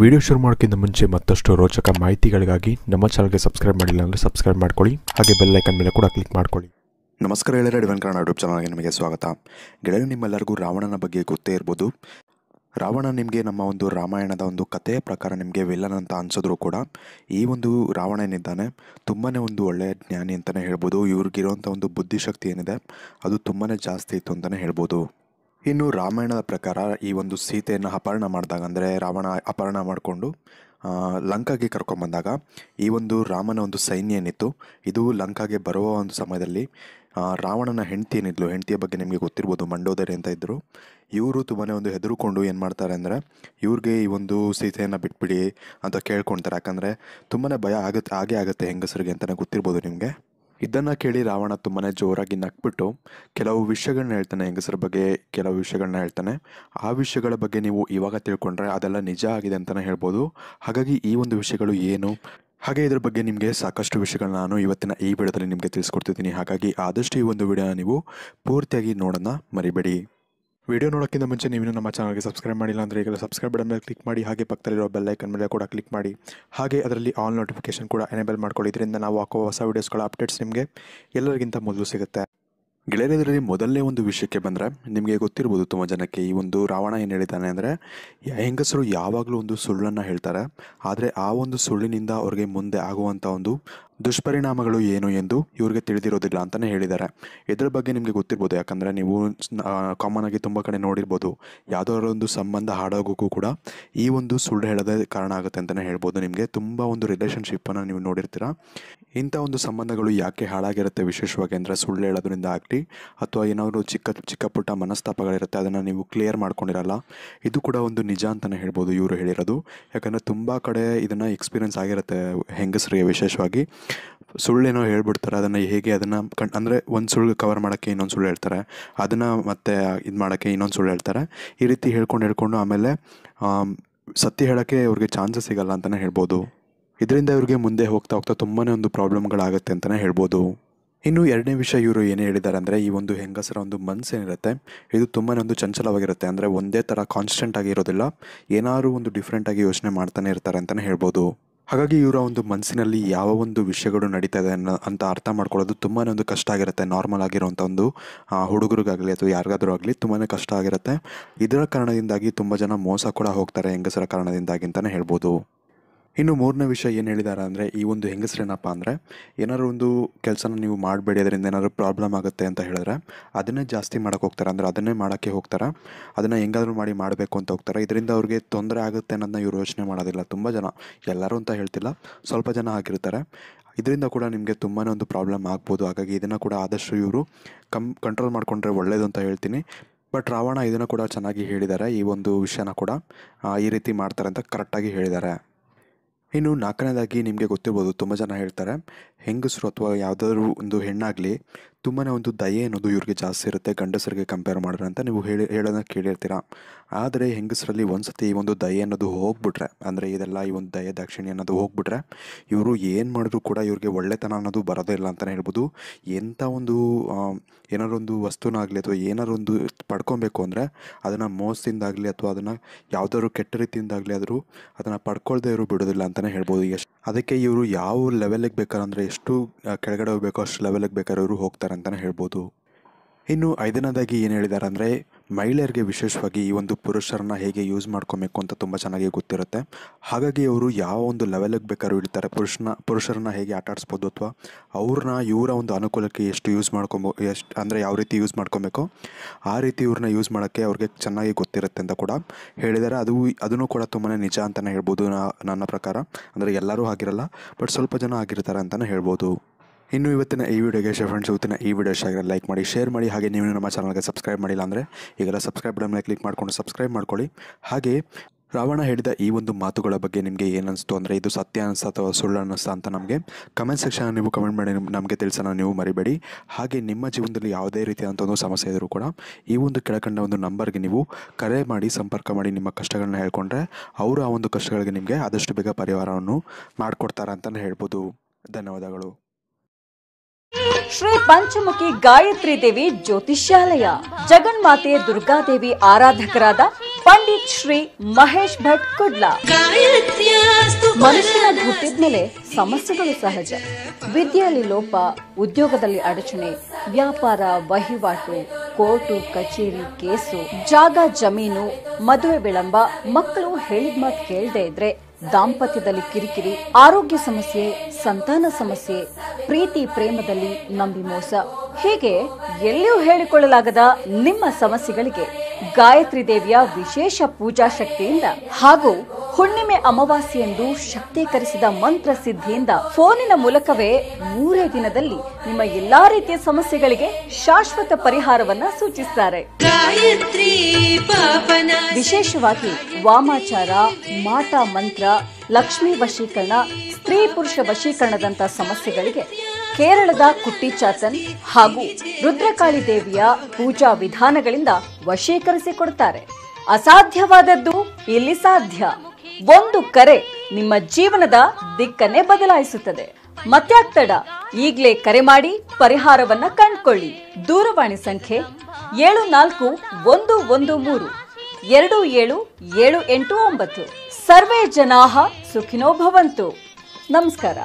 video ಶುರು ಮಾಡೋಕ್ಕಿಂತ ಮುಂಚೆ ಮತ್ತಷ್ಟು ರೋಚಕ ಮಾಹಿತಿಗಳಿಗಾಗಿ ನಮ್ಮ ಚಾನಲ್ಗೆ ಸಬ್ಸ್ಕ್ರೈಬ್ ಮಾಡಿಲ್ಲ ಅಂದರೆ ಸಬ್ಸ್ಕ್ರೈಬ್ ಮಾಡ್ಕೊಳ್ಳಿ ಹಾಗೆ ಬೆಲ್ ಐಕನ್ ಮೇಲೆ ಕೂಡ ಕ್ಲಿಕ್ ಮಾಡ್ಕೊಳ್ಳಿ ನಮಸ್ಕಾರ ಹೇಳಿದರೆ ಡಿವನ್ ಕನ್ನಡ ಯೂಟ್ಯೂಬ್ ಚಾನಲ್ಗೆ ನಿಮಗೆ ಸ್ವಾಗತ ಗೆಳೆಯರು ನಿಮ್ಮೆಲ್ಲರಿಗೂ ರಾವಣನ ಬಗ್ಗೆ ಗೊತ್ತೇ ಇರ್ಬೋದು ರಾವಣ ನಿಮಗೆ ನಮ್ಮ ಒಂದು ರಾಮಾಯಣದ ಒಂದು ಕಥೆಯ ಪ್ರಕಾರ ನಿಮಗೆ ವಿಲ್ಲನ್ ಅಂತ ಅನಿಸಿದ್ರು ಕೂಡ ಈ ಒಂದು ರಾವಣ ಏನಿದ್ದಾನೆ ತುಂಬಾ ಒಂದು ಒಳ್ಳೆಯ ಜ್ಞಾನಿ ಅಂತಲೇ ಹೇಳ್ಬೋದು ಇವ್ರಿಗಿರೋಂಥ ಒಂದು ಬುದ್ಧಿಶಕ್ತಿ ಏನಿದೆ ಅದು ತುಂಬಾ ಜಾಸ್ತಿ ಇತ್ತು ಅಂತಲೇ ಹೇಳ್ಬೋದು ಇನ್ನು ರಾಮಾಯಣದ ಪ್ರಕಾರ ಈ ಒಂದು ಸೀತೆಯನ್ನು ಅಪಹರಣ ಮಾಡಿದಾಗ ಅಂದರೆ ರಾವಣ ಅಪಹರಣ ಮಾಡಿಕೊಂಡು ಲಂಕಾಗೆ ಕರ್ಕೊಂಬಂದಾಗ ಈ ಒಂದು ರಾಮನ ಒಂದು ಸೈನ್ಯ ಏನಿತ್ತು ಇದು ಲಂಕಾಗೆ ಬರುವ ಒಂದು ಸಮಯದಲ್ಲಿ ರಾವಣನ ಹೆಂಡತಿ ಏನಿದ್ಲು ಹೆಂಡತಿಯ ಬಗ್ಗೆ ನಿಮಗೆ ಗೊತ್ತಿರ್ಬೋದು ಮಂಡೋದರಿ ಅಂತ ಇದ್ದರು ಇವರು ತುಂಬಾ ಒಂದು ಹೆದರುಕೊಂಡು ಏನು ಮಾಡ್ತಾರೆ ಅಂದರೆ ಇವ್ರಿಗೆ ಈ ಒಂದು ಸೀತೆಯನ್ನು ಬಿಟ್ಬಿಡಿ ಅಂತ ಕೇಳ್ಕೊಳ್ತಾರೆ ಯಾಕಂದರೆ ತುಂಬಾ ಭಯ ಆಗುತ್ತೆ ಹಾಗೆ ಆಗುತ್ತೆ ಹೆಂಗಸರಿಗೆ ಅಂತಲೇ ಗೊತ್ತಿರ್ಬೋದು ನಿಮಗೆ ಇದನ್ನು ಕೇಳಿ ರಾವಣ ತುಂಬಾ ಜೋರಾಗಿ ನಕ್ಬಿಟ್ಟು ಕೆಲವು ವಿಷಯಗಳನ್ನ ಹೇಳ್ತಾನೆ ಹೆಂಗಸರ ಬಗ್ಗೆ ಕೆಲವು ವಿಷಯಗಳನ್ನ ಹೇಳ್ತಾನೆ ಆ ವಿಷಯಗಳ ಬಗ್ಗೆ ನೀವು ಇವಾಗ ತಿಳ್ಕೊಂಡ್ರೆ ಅದೆಲ್ಲ ನಿಜ ಆಗಿದೆ ಅಂತಲೇ ಹೇಳ್ಬೋದು ಹಾಗಾಗಿ ಈ ಒಂದು ವಿಷಯಗಳು ಏನು ಹಾಗೆ ಇದರ ಬಗ್ಗೆ ನಿಮಗೆ ಸಾಕಷ್ಟು ವಿಷಯಗಳನ್ನ ನಾನು ಇವತ್ತಿನ ಈ ವಿಡಿಯೋದಲ್ಲಿ ನಿಮಗೆ ತಿಳಿಸ್ಕೊಡ್ತಿದ್ದೀನಿ ಹಾಗಾಗಿ ಆದಷ್ಟು ಈ ಒಂದು ವಿಡಿಯೋನ ನೀವು ಪೂರ್ತಿಯಾಗಿ ನೋಡೋಣ ಮರಿಬೇಡಿ ವಿಡಿಯೋ ನೋಡೋಕ್ಕಿಂತ ಮುಂಚೆ ನೀವು ನಮ್ಮ ಚಾನಲ್ಗೆ ಸಬ್ಸ್ಕ್ರೈಬ್ ಮಾಡಿಲ್ಲ ಅಂದರೆ ಈಗ ಸಬ್ಸ್ಕ್ರೈಬ್ ಬಟನ್ ಮೇಲೆ ಕ್ಲಿಕ್ ಮಾಡಿ ಹಾಗೆ ಪಕ್ಕದಲ್ಲಿರೋ ಬೆಲ್ಲೈಕನ್ ಮೇಲೆ ಕೂಡ ಕ್ಲಿಕ್ ಮಾಡಿ ಹಾಗೆ ಅದರಲ್ಲಿ ಆಲ್ ನೋಟಿಫಿಕೇಶನ್ ಕೂಡ ಎನೇಬಲ್ ಮಾಡ್ಕೊಳ್ಳಿ ಇದರಿಂದ ನಾವು ಹಾಕುವ ಹೊಸ ವೀಡಿಯೋಸ್ಗಳ ಅಪ್ಡೇಟ್ಸ್ ನಿಮಗೆ ಎಲ್ಲರಿಗಿಂತ ಮೊದಲು ಸಿಗುತ್ತೆ ಗೆಳೆಯರಿದರಲ್ಲಿ ಮೊದಲನೇ ಒಂದು ವಿಷಯಕ್ಕೆ ಬಂದರೆ ನಿಮಗೆ ಗೊತ್ತಿರ್ಬೋದು ತುಂಬ ಜನಕ್ಕೆ ಈ ಒಂದು ರಾವಣ ಏನು ಹೇಳಿದ್ದಾನೆ ಅಂದರೆ ಹೆಂಗಸರು ಯಾವಾಗಲೂ ಒಂದು ಸುಳ್ಳನ್ನು ಹೇಳ್ತಾರೆ ಆದರೆ ಆ ಒಂದು ಸುಳ್ಳಿನಿಂದ ಅವ್ರಿಗೆ ಮುಂದೆ ಆಗುವಂಥ ಒಂದು ದುಷ್ಪರಿಣಾಮಗಳು ಏನು ಎಂದು ಇವ್ರಿಗೆ ತಿಳಿದಿರೋದಿಲ್ಲ ಅಂತಲೇ ಹೇಳಿದ್ದಾರೆ ಇದ್ರ ಬಗ್ಗೆ ನಿಮಗೆ ಗೊತ್ತಿರ್ಬೋದು ಯಾಕಂದರೆ ನೀವು ಕಾಮನ್ ಆಗಿ ತುಂಬ ಕಡೆ ನೋಡಿರ್ಬೋದು ಯಾವುದಾದ್ರು ಒಂದು ಸಂಬಂಧ ಹಾಡೋಗೋಕ್ಕೂ ಕೂಡ ಈ ಒಂದು ಸುಳ್ಳು ಹೇಳೋದೇ ಕಾರಣ ಆಗುತ್ತೆ ಅಂತಲೇ ಹೇಳ್ಬೋದು ನಿಮಗೆ ತುಂಬ ಒಂದು ರಿಲೇಷನ್ಶಿಪ್ಪನ್ನು ನೀವು ನೋಡಿರ್ತೀರ ಇಂಥ ಒಂದು ಸಂಬಂಧಗಳು ಯಾಕೆ ಹಾಳಾಗಿರುತ್ತೆ ವಿಶೇಷವಾಗಿ ಅಂದರೆ ಸುಳ್ಳು ಹೇಳೋದ್ರಿಂದ ಆಗಲಿ ಅಥವಾ ಏನಾದರೂ ಚಿಕ್ಕ ಚಿಕ್ಕ ಪುಟ್ಟ ಮನಸ್ತಾಪಗಳಿರುತ್ತೆ ಅದನ್ನು ನೀವು ಕ್ಲಿಯರ್ ಮಾಡ್ಕೊಂಡಿರಲ್ಲ ಇದು ಕೂಡ ಒಂದು ನಿಜ ಅಂತಲೇ ಹೇಳ್ಬೋದು ಇವರು ಹೇಳಿರೋದು ಯಾಕಂದರೆ ತುಂಬ ಕಡೆ ಇದನ್ನು ಎಕ್ಸ್ಪೀರಿಯನ್ಸ್ ಆಗಿರುತ್ತೆ ಹೆಂಗಸರಿಗೆ ವಿಶೇಷವಾಗಿ ಸುಳ್ಳೇನೋ ಹೇಳ್ಬಿಡ್ತಾರೆ ಅದನ್ನು ಹೇಗೆ ಅದನ್ನು ಕಣ್ ಅಂದರೆ ಒಂದು ಸುಳ್ಳು ಕವರ್ ಮಾಡೋಕ್ಕೆ ಇನ್ನೊಂದು ಸುಳ್ಳು ಹೇಳ್ತಾರೆ ಅದನ್ನು ಮತ್ತೆ ಇದು ಮಾಡೋಕ್ಕೆ ಇನ್ನೊಂದು ಸುಳ್ಳು ಹೇಳ್ತಾರೆ ಈ ರೀತಿ ಹೇಳ್ಕೊಂಡು ಹೇಳ್ಕೊಂಡು ಆಮೇಲೆ ಸತ್ಯ ಹೇಳೋಕ್ಕೆ ಇವ್ರಿಗೆ ಚಾನ್ಸಸ್ ಸಿಗಲ್ಲ ಅಂತಲೇ ಹೇಳ್ಬೋದು ಇದರಿಂದ ಇವ್ರಿಗೆ ಮುಂದೆ ಹೋಗ್ತಾ ಹೋಗ್ತಾ ತುಂಬಾ ಒಂದು ಪ್ರಾಬ್ಲಮ್ಗಳಾಗುತ್ತೆ ಅಂತಲೇ ಹೇಳ್ಬೋದು ಇನ್ನು ಎರಡನೇ ವಿಷಯ ಇವರು ಏನೇ ಹೇಳಿದ್ದಾರೆ ಅಂದರೆ ಈ ಒಂದು ಹೆಂಗಸರ ಒಂದು ಮನಸ್ಸೇನಿರುತ್ತೆ ಇದು ತುಂಬಾ ಒಂದು ಚಂಚಲವಾಗಿರುತ್ತೆ ಅಂದರೆ ಒಂದೇ ಥರ ಕಾನ್ಸ್ಟೆಂಟ್ ಆಗಿರೋದಿಲ್ಲ ಏನಾದರೂ ಒಂದು ಡಿಫ್ರೆಂಟಾಗಿ ಯೋಚನೆ ಮಾಡ್ತಾನೆ ಇರ್ತಾರೆ ಅಂತಲೇ ಹೇಳ್ಬೋದು ಹಾಗಾಗಿ ಇವರ ಒಂದು ಮನಸ್ಸಿನಲ್ಲಿ ಯಾವ ಒಂದು ವಿಷಯಗಳು ನಡೀತಾ ಇದೆ ಅನ್ನೋ ಅಂತ ಅರ್ಥ ಮಾಡ್ಕೊಳ್ಳೋದು ತುಂಬಾ ಒಂದು ಕಷ್ಟ ಆಗಿರುತ್ತೆ ನಾರ್ಮಲ್ ಆಗಿರುವಂಥ ಒಂದು ಹುಡುಗರಿಗಾಗಲಿ ಅಥವಾ ಯಾರಿಗಾದರೂ ಆಗಲಿ ತುಂಬಾ ಕಷ್ಟ ಆಗಿರುತ್ತೆ ಇದರ ಕಾರಣದಿಂದಾಗಿ ತುಂಬ ಜನ ಮೋಸ ಕೂಡ ಹೋಗ್ತಾರೆ ಹೆಂಗಸರ ಕಾರಣದಿಂದಾಗಿ ಅಂತಲೇ ಹೇಳ್ಬೋದು ಇನ್ನು ಮೂರನೇ ವಿಷಯ ಏನು ಹೇಳಿದ್ದಾರೆ ಅಂದರೆ ಈ ಒಂದು ಏನಪ್ಪ ಅಂದರೆ ಏನಾದ್ರು ಒಂದು ಕೆಲಸನ ನೀವು ಮಾಡಬೇಡಿ ಅದರಿಂದ ಏನಾದರೂ ಪ್ರಾಬ್ಲಮ್ ಆಗುತ್ತೆ ಅಂತ ಹೇಳಿದ್ರೆ ಅದನ್ನೇ ಜಾಸ್ತಿ ಮಾಡೋಕ್ಕೆ ಹೋಗ್ತಾರೆ ಅಂದರೆ ಅದನ್ನೇ ಮಾಡೋಕ್ಕೆ ಹೋಗ್ತಾರೆ ಅದನ್ನು ಹೆಂಗಾದರೂ ಮಾಡಿ ಮಾಡಬೇಕು ಅಂತ ಹೋಗ್ತಾರೆ ಇದರಿಂದ ಅವ್ರಿಗೆ ತೊಂದರೆ ಆಗುತ್ತೆ ಅನ್ನೋದನ್ನ ಇವರು ಯೋಚನೆ ಮಾಡೋದಿಲ್ಲ ತುಂಬ ಜನ ಎಲ್ಲರೂ ಅಂತ ಹೇಳ್ತಿಲ್ಲ ಸ್ವಲ್ಪ ಜನ ಆಗಿರ್ತಾರೆ ಇದರಿಂದ ಕೂಡ ನಿಮಗೆ ತುಂಬಾ ಒಂದು ಪ್ರಾಬ್ಲಮ್ ಆಗ್ಬೋದು ಹಾಗಾಗಿ ಇದನ್ನು ಕೂಡ ಆದಷ್ಟು ಇವರು ಕಮ್ ಕಂಟ್ರೋಲ್ ಮಾಡಿಕೊಂಡ್ರೆ ಒಳ್ಳೆಯದು ಅಂತ ಹೇಳ್ತೀನಿ ಬಟ್ ರಾವಣ ಇದನ್ನು ಕೂಡ ಚೆನ್ನಾಗಿ ಹೇಳಿದ್ದಾರೆ ಈ ಒಂದು ವಿಷಯನ ಕೂಡ ಈ ರೀತಿ ಮಾಡ್ತಾರೆ ಅಂತ ಕರೆಕ್ಟಾಗಿ ಹೇಳಿದ್ದಾರೆ ಇನ್ನು ನಾಲ್ಕನೇದಾಗಿ ನಿಮಗೆ ಗೊತ್ತಿರ್ಬೋದು ತುಂಬ ಜನ ಹೇಳ್ತಾರೆ ಹೆಂಗಸರು ಅಥವಾ ಯಾವುದಾದ್ರೂ ಒಂದು ಹೆಣ್ಣಾಗಲಿ ತುಂಬಾ ಒಂದು ದಯೆ ಅನ್ನೋದು ಇವ್ರಿಗೆ ಜಾಸ್ತಿ ಇರುತ್ತೆ ಗಂಡಸರಿಗೆ ಕಂಪೇರ್ ಮಾಡಿದ್ರೆ ಅಂತ ನೀವು ಹೇಳಿ ಹೇಳೋದನ್ನ ಕೇಳಿರ್ತೀರ ಆದರೆ ಹೆಂಗಸರಲ್ಲಿ ಒಂದು ಸತಿ ಈ ಒಂದು ದಯೆ ಅನ್ನೋದು ಹೋಗ್ಬಿಟ್ರೆ ಅಂದರೆ ಇದೆಲ್ಲ ಈ ಒಂದು ದಯೆ ದಾಕ್ಷಿಣ್ಯ ಅನ್ನೋದು ಹೋಗ್ಬಿಟ್ರೆ ಇವರು ಏನು ಮಾಡಿದ್ರು ಕೂಡ ಇವ್ರಿಗೆ ಒಳ್ಳೆತನ ಅನ್ನೋದು ಬರೋದೇ ಇಲ್ಲ ಅಂತಲೇ ಹೇಳ್ಬೋದು ಎಂಥ ಒಂದು ಏನಾರೊಂದು ವಸ್ತುನಾಗಲಿ ಅಥವಾ ಏನಾರೊಂದು ಪಡ್ಕೊಬೇಕು ಅಂದರೆ ಅದನ್ನು ಮೋಸದಿಂದಾಗಲಿ ಅಥವಾ ಅದನ್ನು ಯಾವುದಾದ್ರು ಕೆಟ್ಟ ರೀತಿಯಿಂದಾಗಲಿ ಆದರೂ ಅದನ್ನು ಪಡ್ಕೊಳ್ದೇ ಇವರು ಬಿಡೋದಿಲ್ಲ ಅಂತಲೇ ಹೇಳ್ಬೋದು ಎಷ್ಟು ಅದಕ್ಕೆ ಇವರು ಯಾವ ಲೆವೆಲಿಗೆ ಬೇಕಾದ್ರೆ ಎಷ್ಟು ಕೆಳಗಡೆ ಹೋಗಬೇಕು ಅಷ್ಟು ಲೆವೆಲಿಗೆ ಬೇಕಾದ್ರೆ ಇವರು ಹೋಗ್ತಾರೆ ಮಾಡಿದ್ದಾರೆ ಅಂತಲೇ ಹೇಳ್ಬೋದು ಇನ್ನು ಐದನೇದಾಗಿ ಏನು ಹೇಳಿದ್ದಾರೆ ಅಂದರೆ ಮಹಿಳೆಯರಿಗೆ ವಿಶೇಷವಾಗಿ ಈ ಒಂದು ಪುರುಷರನ್ನ ಹೇಗೆ ಯೂಸ್ ಮಾಡ್ಕೊಬೇಕು ಅಂತ ತುಂಬ ಚೆನ್ನಾಗಿ ಗೊತ್ತಿರುತ್ತೆ ಹಾಗಾಗಿ ಅವರು ಯಾವ ಒಂದು ಲೆವೆಲಿಗೆ ಬೇಕಾದ್ರೂ ಇಡ್ತಾರೆ ಪುರುಷನ ಪುರುಷರನ್ನ ಹೇಗೆ ಆಟ ಆಡಿಸ್ಬೋದು ಅಥವಾ ಅವ್ರನ್ನ ಇವರ ಒಂದು ಅನುಕೂಲಕ್ಕೆ ಎಷ್ಟು ಯೂಸ್ ಮಾಡ್ಕೊಬೋ ಎಷ್ಟು ಅಂದರೆ ಯಾವ ರೀತಿ ಯೂಸ್ ಮಾಡ್ಕೊಬೇಕು ಆ ರೀತಿ ಇವ್ರನ್ನ ಯೂಸ್ ಮಾಡೋಕ್ಕೆ ಅವ್ರಿಗೆ ಚೆನ್ನಾಗಿ ಗೊತ್ತಿರುತ್ತೆ ಅಂತ ಕೂಡ ಹೇಳಿದ್ದಾರೆ ಅದು ಅದನ್ನು ಕೂಡ ತುಂಬಾ ನಿಜ ಅಂತಲೇ ಹೇಳ್ಬೋದು ನನ್ನ ಪ್ರಕಾರ ಅಂದರೆ ಎಲ್ಲರೂ ಆಗಿರಲ್ಲ ಬಟ್ ಸ್ವಲ್ಪ ಜನ ಆಗಿರ್ತಾರೆ ಅಂತಲೇ ಹೇಳ್ಬೋದು ಇನ್ನು ಇವತ್ತಿನ ಈ ವಿಡಿಯೋಗೆ ಶೇರ್ ಫ್ರೆಂಡ್ಸ್ ಇವತ್ತಿನ ಈ ವಿಡಿಯೋ ಶೇರ್ ಲೈಕ್ ಮಾಡಿ ಶೇರ್ ಮಾಡಿ ಹಾಗೆ ನೀವು ನಮ್ಮ ಚಾನಲ್ಗೆ ಸಬ್ಸ್ಕ್ರೈಬ್ ಮಾಡಿಲ್ಲ ಅಂದರೆ ಈಗೆಲ್ಲ ಸಬ್ಸ್ಕ್ರೈಬ್ ಬಟನ್ ಮೇಲೆ ಕ್ಲಿಕ್ ಮಾಡಿಕೊಂಡು ಸಬ್ಸ್ಕ್ರೈಬ್ ಮಾಡ್ಕೊಳ್ಳಿ ಹಾಗೆ ರಾವಣ ಹೇಳಿದ ಈ ಒಂದು ಮಾತುಗಳ ಬಗ್ಗೆ ನಿಮಗೆ ಏನಿಸ್ತು ಅಂದರೆ ಇದು ಸತ್ಯ ಅನಿಸ್ತಾ ಅಥವಾ ಸುಳ್ಳು ಅನ್ನಿಸ್ತಾ ಅಂತ ನಮಗೆ ಕಮೆಂಟ್ ಸೆಕ್ಷನ್ ನೀವು ಕಮೆಂಟ್ ಮಾಡಿ ನಮಗೆ ತಿಳಿಸೋಣ ನೀವು ಮರಿಬೇಡಿ ಹಾಗೆ ನಿಮ್ಮ ಜೀವನದಲ್ಲಿ ಯಾವುದೇ ರೀತಿಯಾದಂಥ ಒಂದು ಸಮಸ್ಯೆ ಇದ್ದರೂ ಕೂಡ ಈ ಒಂದು ಕೆಳಕಂಡ ಒಂದು ನಂಬರ್ಗೆ ನೀವು ಕರೆ ಮಾಡಿ ಸಂಪರ್ಕ ಮಾಡಿ ನಿಮ್ಮ ಕಷ್ಟಗಳನ್ನ ಹೇಳ್ಕೊಂಡ್ರೆ ಅವರು ಆ ಒಂದು ಕಷ್ಟಗಳಿಗೆ ನಿಮಗೆ ಆದಷ್ಟು ಬೇಗ ಪರಿಹಾರವನ್ನು ಮಾಡಿಕೊಡ್ತಾರೆ ಅಂತಲೇ ಹೇಳ್ಬೋದು ಧನ್ಯವಾದಗಳು ಶ್ರೀ ಪಂಚಮುಖಿ ಗಾಯತ್ರಿ ದೇವಿ ಜ್ಯೋತಿಷ್ಯಾಲಯ ಜಗನ್ಮಾತೆ ದುರ್ಗಾದೇವಿ ಆರಾಧಕರಾದ ಪಂಡಿತ್ ಶ್ರೀ ಮಹೇಶ್ ಭಟ್ ಕುಡ್ಲ ಮನುಷ್ಯನ ಹುಟ್ಟಿದ್ಮೇಲೆ ಸಮಸ್ಯೆಗಳು ಸಹಜ ವಿದ್ಯೆಯಲ್ಲಿ ಲೋಪ ಉದ್ಯೋಗದಲ್ಲಿ ಅಡಚಣೆ ವ್ಯಾಪಾರ ವಹಿವಾಟು ಕೋರ್ಟು ಕಚೇರಿ ಕೇಸು ಜಾಗ ಜಮೀನು ಮದುವೆ ವಿಳಂಬ ಮಕ್ಕಳು ಹೇಳಿದ ಮಾತು ಕೇಳದೇ ಇದ್ರೆ ದಾಂಪತ್ಯದಲ್ಲಿ ಕಿರಿಕಿರಿ ಆರೋಗ್ಯ ಸಮಸ್ಯೆ ಸಂತಾನ ಸಮಸ್ಯೆ ಪ್ರೀತಿ ಪ್ರೇಮದಲ್ಲಿ ನಂಬಿ ಮೋಸ ಹೀಗೆ ಎಲ್ಲಿಯೂ ಹೇಳಿಕೊಳ್ಳಲಾಗದ ನಿಮ್ಮ ಸಮಸ್ಯೆಗಳಿಗೆ ಗಾಯತ್ರಿ ದೇವಿಯ ವಿಶೇಷ ಪೂಜಾ ಶಕ್ತಿಯಿಂದ ಹಾಗೂ ಹುಣ್ಣಿಮೆ ಎಂದು ಶಕ್ತೀಕರಿಸಿದ ಮಂತ್ರ ಸಿದ್ಧಿಯಿಂದ ಫೋನಿನ ಮೂಲಕವೇ ಮೂರೇ ದಿನದಲ್ಲಿ ನಿಮ್ಮ ಎಲ್ಲಾ ರೀತಿಯ ಸಮಸ್ಯೆಗಳಿಗೆ ಶಾಶ್ವತ ಪರಿಹಾರವನ್ನ ಸೂಚಿಸ್ತಾರೆ ವಿಶೇಷವಾಗಿ ವಾಮಾಚಾರ ಮಾಟ ಮಂತ್ರ ಲಕ್ಷ್ಮೀ ವಶೀಕರಣ ಸ್ತ್ರೀ ಪುರುಷ ವಶೀಕರಣದಂತ ಸಮಸ್ಯೆಗಳಿಗೆ ಕೇರಳದ ಕುಟ್ಟಿ ಚಾಚನ್ ಹಾಗೂ ರುದ್ರಕಾಳಿ ದೇವಿಯ ಪೂಜಾ ವಿಧಾನಗಳಿಂದ ವಶೀಕರಿಸಿಕೊಡುತ್ತಾರೆ ಅಸಾಧ್ಯವಾದದ್ದು ಇಲ್ಲಿ ಸಾಧ್ಯ ಒಂದು ಕರೆ ನಿಮ್ಮ ಜೀವನದ ದಿಕ್ಕನ್ನೇ ಬದಲಾಯಿಸುತ್ತದೆ ಮತ್ಯಾಗ್ತಡ ತಡ ಈಗಲೇ ಕರೆ ಮಾಡಿ ಪರಿಹಾರವನ್ನ ಕಂಡುಕೊಳ್ಳಿ ದೂರವಾಣಿ ಸಂಖ್ಯೆ ಏಳು ನಾಲ್ಕು ಒಂದು ಒಂದು ಮೂರು ಎರಡು ಏಳು ಏಳು ಎಂಟು ಒಂಬತ್ತು ಸರ್ವೇ ಜನಾಹ ಸುಖಿನೋ ಭವಂತು ನಮಸ್ಕಾರ